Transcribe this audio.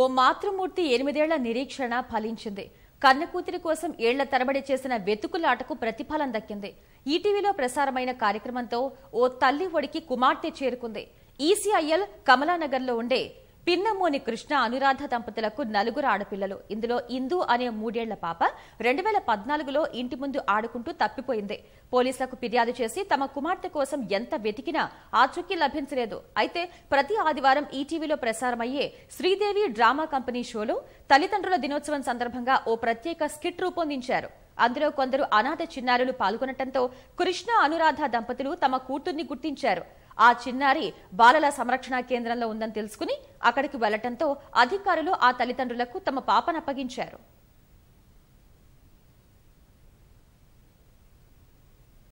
ఓ మాతృమూర్తి ఎనిమిదేళ్ల నిరీక్షణ ఫలించింది కన్నకూతురి కోసం ఏళ్ల తరబడి చేసిన వెతుకులాటకు ప్రతిఫలం దక్కింది ఈటీవీలో ప్రసారమైన కార్యక్రమంతో ఓ తల్లి ఒడికి కుమార్తె చేరుకుంది ఈసీఐఎల్ కమలానగర్లో ఉండే పిన్నమూని కృష్ణ అనురాధ దంపతులకు నలుగురు ఆడపిల్లలు ఇందులో ఇందు అనే మూడేళ్ల పాప రెండు వేల పద్నాలుగులో ఇంటి ముందు ఆడుకుంటూ తప్పిపోయింది పోలీసులకు ఫిర్యాదు చేసి తమ కుమార్తె కోసం ఎంత వెతికినా ఆచూకీ లభించలేదు అయితే ప్రతి ఆదివారం ఈటీవీలో ప్రసారమయ్యే శ్రీదేవి డ్రామా కంపెనీ షోలో తల్లిదండ్రుల దినోత్సవం సందర్భంగా ఓ ప్రత్యేక స్కిట్ రూపొందించారు అందులో కొందరు అనాథ చిన్నారులు పాల్గొనటంతో కృష్ణ అనురాధ దంపతులు తమ కూతుర్ని గుర్తించారు ఆ చిన్నారి బాలల సంరక్షణ కేంద్రంలో ఉందని తెలుసుకుని అక్కడికి వెళ్లటంతో అధికారులు ఆ తల్లిదండ్రులకు తమ పాపనప్పగించారు